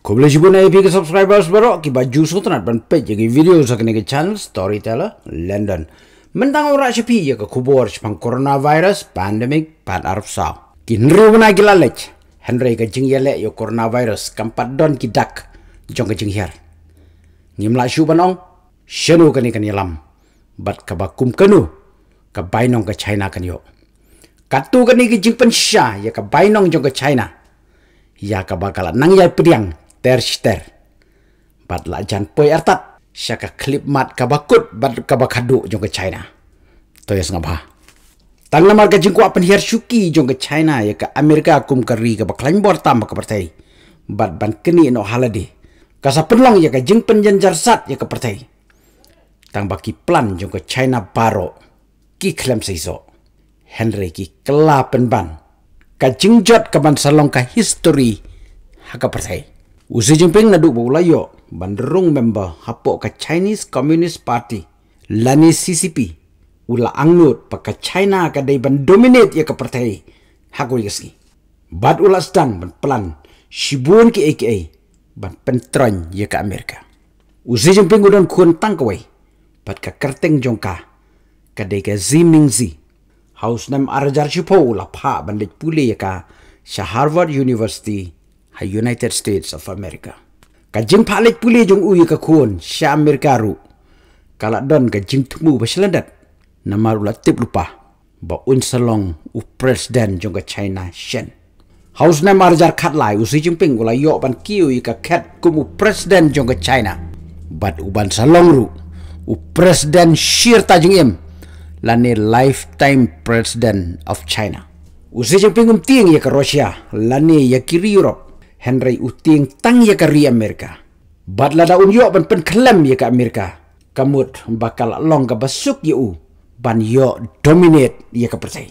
Kau boleh cuba naik pergi ke subscribers baru ke baju sultanat dan page jadi video sekarang ke channel Storyteller London. Mentang orang Cepi ya ke kubur sepang coronavirus pandemic pad Arab Saud. Kini pun lagi lalik. Henry ke jeng yelek ya coronavirus kampat don ki dak. Jong ke hair. hiar. Ngimlah syu banong. Senu ke ni kan Bat kabakum kenu. Kabainong ke China kan yuk. Katu ke ni pensha ya kabainong jong ke China. Ya kabakala nang yai pediang terster bat la jan poi artat syaka klip mat ka bakut bat ka bakadu jong ke china to yes ya ngaba tang namar ka jingku apen hier syuki jong ke china ya ka amerika kum kari ka baklain bor tam ka pertai bat ban keni no halade ka sa penlong ya ka jing penjen jarsat ya ka pertai tang baki plan jong ke china baro ki klem seiso henry ki kelapen ban ka jingjot ka ban salong ka history ha ka pertai Wu Jinping naduk bula yo bandrung member hapok ke Chinese Communist Party lani CCP ula angnut pakai China ke dai ban dominate ya ke partai hak wei bad ula stang ban pelan shibun ki AKA ban pentran ya ke Amerika Wu Jinping udan kun tang ke wei bad ke kerteng jongka ke dai ke Ziming Zi, House nam arjar chipo ula pha ban dik puli ya ke Harvard University hay United States of America. Ka jing palik puli jong uyi ka kuon sya Amerika ru. Kala don ka jing tumu ba selendat. Namar ulat tip lupa. Ba un salong u president jong ka China Shen. Haus na marjar kat lai u si jimping ula yok ban kiu i ka ket kumu president jong ka China. Bat uban salong ru. U president shir ta jing im. Lani lifetime president of China. Usi si jimping um tiang i ka Rusia. Lani ya kiri Europe. Henry Uting tang ya kari Amerika. batla da un yok ban pen kelam ya ka Amerika. Kamut bakal long ka basuk ya u. Ban yok dominate ya ka percay.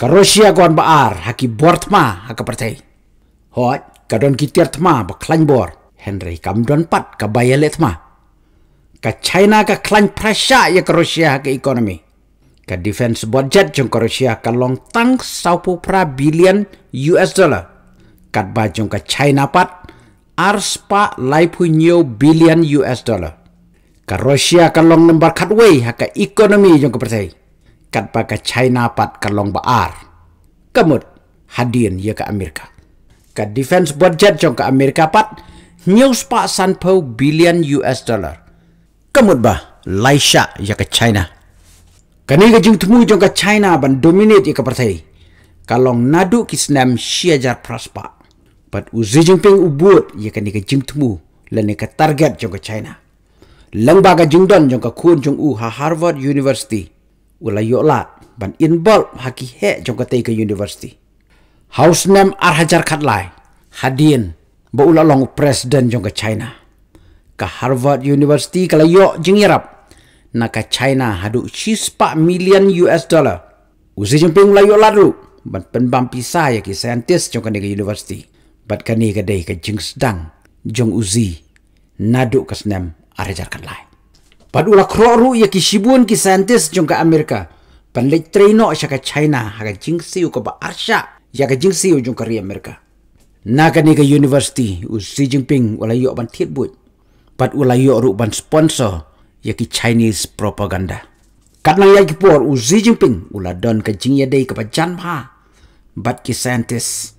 Ka Rusia kawan baar haki bor tma ha ka percay. Hoat ka don kitir tma ba klan bor. Henry kam don pat ka bayale tma. Ka China ka klan prasya ya ka Rusia ha ka ekonomi. Ka defense budget jong ka Rusia ka long tang saupu pra billion US dollar. กัดบาจงกับไชน่าปัดอาร์สปาไลพูนิโอบิลเลนยูเอสดอลลาร์กับรัสเซียกับลองนับขัดเว่ยฮักกับอีโคโนมีจงกับประเทศกัดบากับไชน่าปัดกับลองบาอาร์กมุดฮัดเดียนยังกับอเมริกากับดิฟเอนซ์บัดเจ็ตจงกับอเมริกาปัดนิวสปาซันพูบิลเลนยูเอสดอลลาร์กมุดบาไลชายังกับไชน่ากันนี้ก็จึงทุ่มจงกับไชน่าบันดอมิเนตยังกับประเทศกับลองนัดดูคิสเนมเชียจาร์พรัสปา pat u Xi Jinping u buat ia kan ika jing temu lan ika target jangka China. Lembaga jing don jangka kun jang u ha Harvard University ula yuk lat ban inbol haki he jangka teika university. House nam arhajar kat lai hadin ba ula long u president jangka China. Ka Harvard University kala yuk jing yarap na ka China hadu 4 million US dollar. U Xi Jinping ula yuk lat ru ban penbampi saya ki saintis jangka teika university bat kani ka dei ka jing sdang jong uzi nadu ka snem arejar kan lai pad ula kro ru ye ki shibun ki scientist jong ka america pan le treino sha ka china ha ka jing siu ka ba arsha ya ka jing siu jong ka ri america na ka ni ka university u si jing ping ula yo ban thiet buit pad ula yo ru ban sponsor ye ki chinese propaganda Karena ya kipur u Xi ping, ula don ka jing ye dei ka ba chan ba bat ki scientist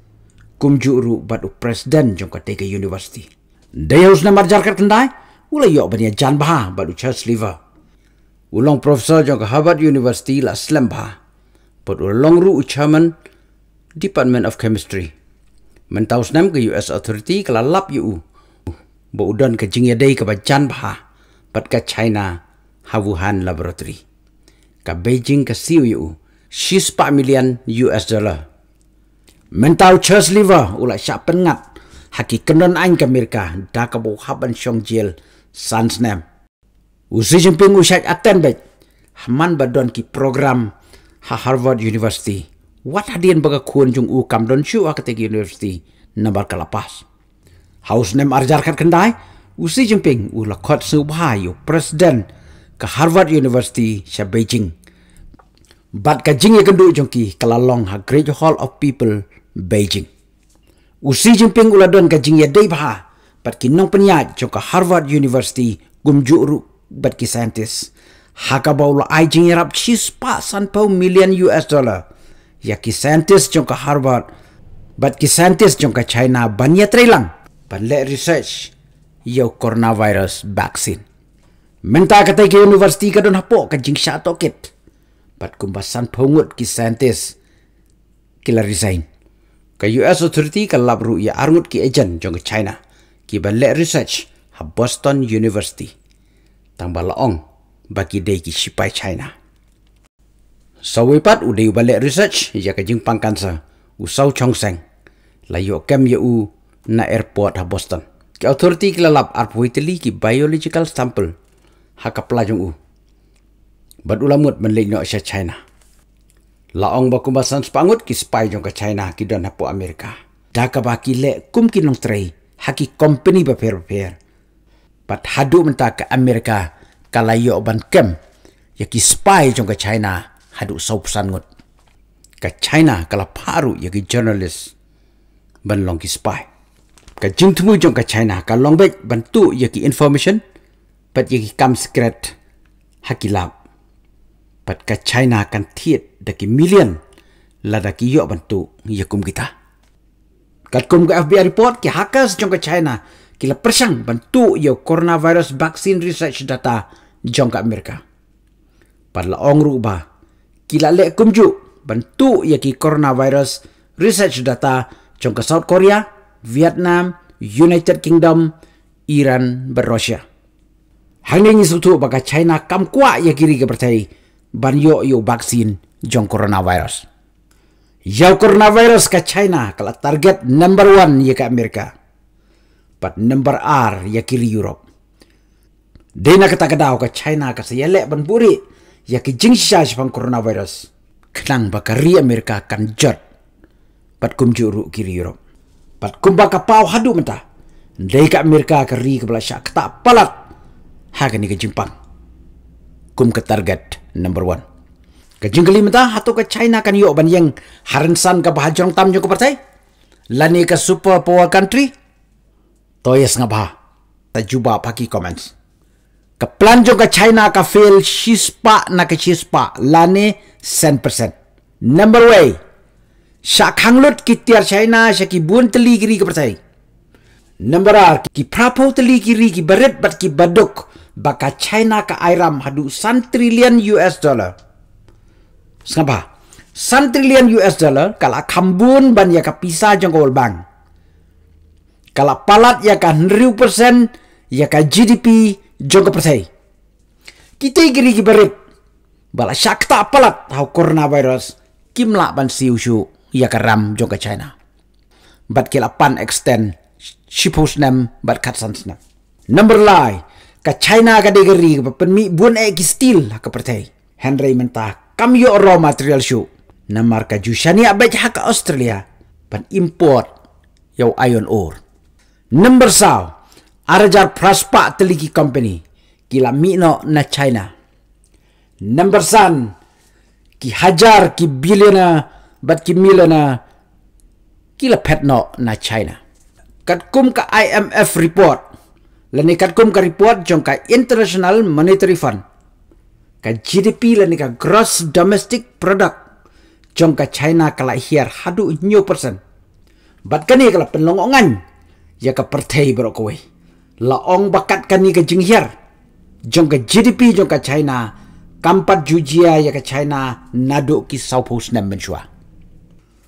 kumjuru batu presiden jong ketika universiti. Dia usna marjar kat kendai, ulah yok bania jan bah batu church liver. Ulang profesor jong Harvard University la slam bah. Pot ulang ru chairman Department of Chemistry. Mentau snem ke US Authority ke lalap yu. Bo udan ke jingya dei ke bacan bah. Bat ke China Wuhan Laboratory. Ke Beijing ke CU. Shispa million US dollar. Mentau church liver ula sya pengat haki kenon ain ke mirka da ka bu haban shong jil sans nem usi jin usai aten atan bet haman badon ki program ha harvard university wat hadian baga kun jung u kam don shu akte ki university nabar kalapas haus nem arjar kan kendai usi jin ping kot su bhayo president ke harvard university sya beijing Bat kajing ya kendu jongki kelalong ha Great Hall of People Beijing. Usi jumping ula don gajing ya day bha, but ki nong penyat joka Harvard University gumjuru bat ki scientist. Haka baula ai jing yarap chis pa san pao million US dollar. Ya ki scientist joka Harvard, bat ki scientist joka China ban ya trailang, but let research yo coronavirus vaccine. Menta kata ki university ka don hapo ka jing sha tokit. But kumbasan pungut ki scientist kila resign ke US Authority ke lab ru ia arut ki ejen jong China ki balle research ha Boston University tambah laong bagi dei ki sipai China Sawipat udai balle research ia ke jing pangkan sa usau chong seng la yo kem ye u na airport ha Boston ki authority ki lab arpoitli ki biological sample ha ka plajung u bad ulamut menlik no sya China laong ba kumbasan spangut ki spy jong ka China ki don hapo Amerika. Daka ba ki le kum ki nong trey haki company ba per per. Pat hadu menta ka Amerika kalayo ban kem ya ki spy jong ka China hadu sop sangut. Ka China kala paru ya ki journalist ban long ki spy. Ka jintumu jong ka China ka long bek bantu ya ki information pat ya ki kam secret haki lap pat ka China kan thiet daki million la da ki yo ban tu kita kat kum ga FBI report ki hackers jong ka China ki la persang ban tu yo coronavirus vaccine research data jong ka Amerika pat la ong ru ba ki la le kum ju ban tu ya ki coronavirus research data jong ka South Korea Vietnam United Kingdom Iran ber Russia Hanya ini sebetulnya bagai China kamkua ya kiri kepercayaan ban yo yo vaksin jong coronavirus. Yau coronavirus ke China kala target number one ya ke Amerika. Pat number R ya kiri Europe. Dena kata kedau ke China ke siyele ban puri ya ke jingsha sepang coronavirus. Kenang bakari Amerika kan jod. Pat kumji uruk kiri Europe. Pat kumbaka pau hadu menta. Dari ke Amerika ke ri ke Malaysia. Ketak palat. Hakan ni ke Jepang. Kum ke target number one. Ke jingkali mata atau ke China kan yuk ban yang harinsan ke bahajong tam juga percaya? Lani ke super power country? Toyes nga bah. Ta juba pagi comments. Ke plan yuk ke China ke fail shispa na ke shispa. Lani 10%. Number way. syak kanglut kitiar China syak ki buon teli kiri ke partai. Number R. Ki prapau teli kiri ki berit bat ki baduk. Number baka China ka airam hadu san trillion US dollar. Sengapa? San trillion US dollar kalau kambun ban ya ka pisa jang World Bank. Kalau palat ya ka 100% ya ka GDP jang persei. Kita kiri ki berit. Bala syakta palat hau coronavirus kimla ban si usu ya ka ram jang China. Bat kilapan extend shipus nem bat katsans nem. Number lie ka China ka de gari ka pan mi buan ek still la ha, ka pertai. Henry menta kam yo raw material shu na marka jushani abaj hak Australia pan import yo iron ore. Number saw arajar praspa teliki company kila mi no na China. Number san ki hajar ki bilena bat ki milena kila pet no na China. Kat kum ka IMF report lani katkum ka report jong ka international monetary fund ka gdp lani ka gross domestic product jong ka china kala hiar hadu new person bat kani kala penlongongan ya ka pertei bro kowe la ong bakat kani ka jing hier jong ka gdp jong ka china kampat jujia ya ka china nadu ki south post nam menjua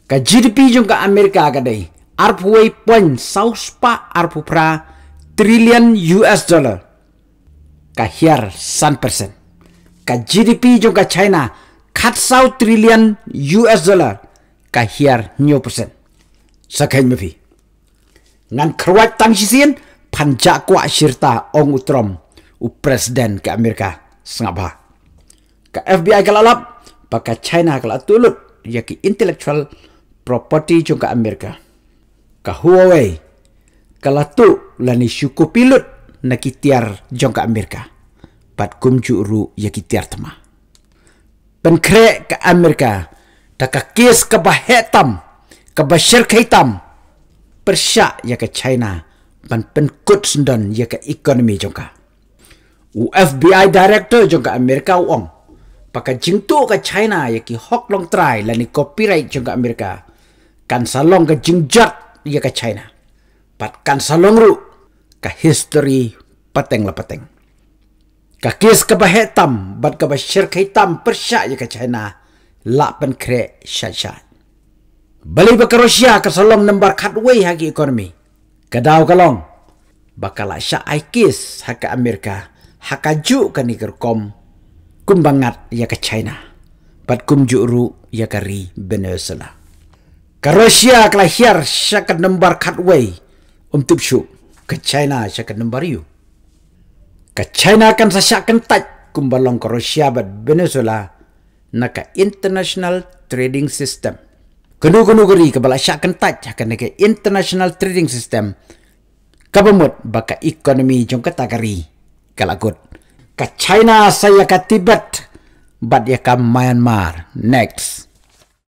ka gdp jong ka amerika ka dei arpuwei point south arpupra trillion US dollar ka hiar san persen ka GDP jo ka China khat sau trillion US dollar ka hiar nyo persen sa khen me phi nan krwat tang si sin panja kwa shirta ong utrom u president ka Amerika sngaba ka FBI kalalap baka China kalatulut yaki intellectual property jo ka Amerika ka Huawei kalatu lani syuku pilut kitiar jongka Amerika. Pat kumcu ru ya kitiar tema. Penkrek ke Amerika taka kes ke bahetam ke basyir ke hitam persyak ya ke China pan penkut sendon ya ke ekonomi jongka. U FBI director jongka Amerika uang Paka jingtu ke China ya ki hok long try lani copyright jongka Amerika kan salong ke jingjat ya ke China pat kansalongru ka history pateng la pateng ka kis ka bahetam bat ka bashir ka hitam persya ya ka china la pen kre sha sha bali ba ka rusia ka salom nambar khatwei hagi ekonomi ka daw ka long bakala sha ai kis haka amerika haka ju ka niger kom kumbangat ya ka china pat kum ju ru ya ka ri venezuela ka rusia ka hier sha ka nambar khatwei om tip shu ke china sha ke nembariu ke china akan saya akan ken tat kumbalong ke rusia bat venezuela naka international trading system kenu kenu geri ke bala sha ken tat ha ke international trading system kebemut baka ekonomi jom ke tagari kalakut ke china saya ya ke tibet bat ya ke myanmar next